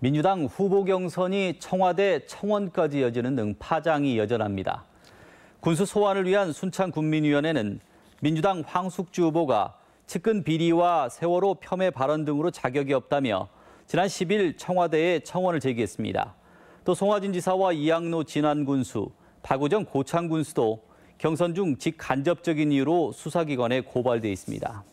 민주당 후보 경선이 청와대 청원까지 이어지는 등 파장이 여전합니다. 군수 소환을 위한 순창 군민위원회는 민주당 황숙주 후보가 측근 비리와 세월호 폄훼 발언 등으로 자격이 없다며 지난 10일 청와대에 청원을 제기했습니다. 또 송화진 지사와 이양노 진안 군수, 박우정 고창 군수도 경선 중 직간접적인 이유로 수사기관에 고발돼 있습니다.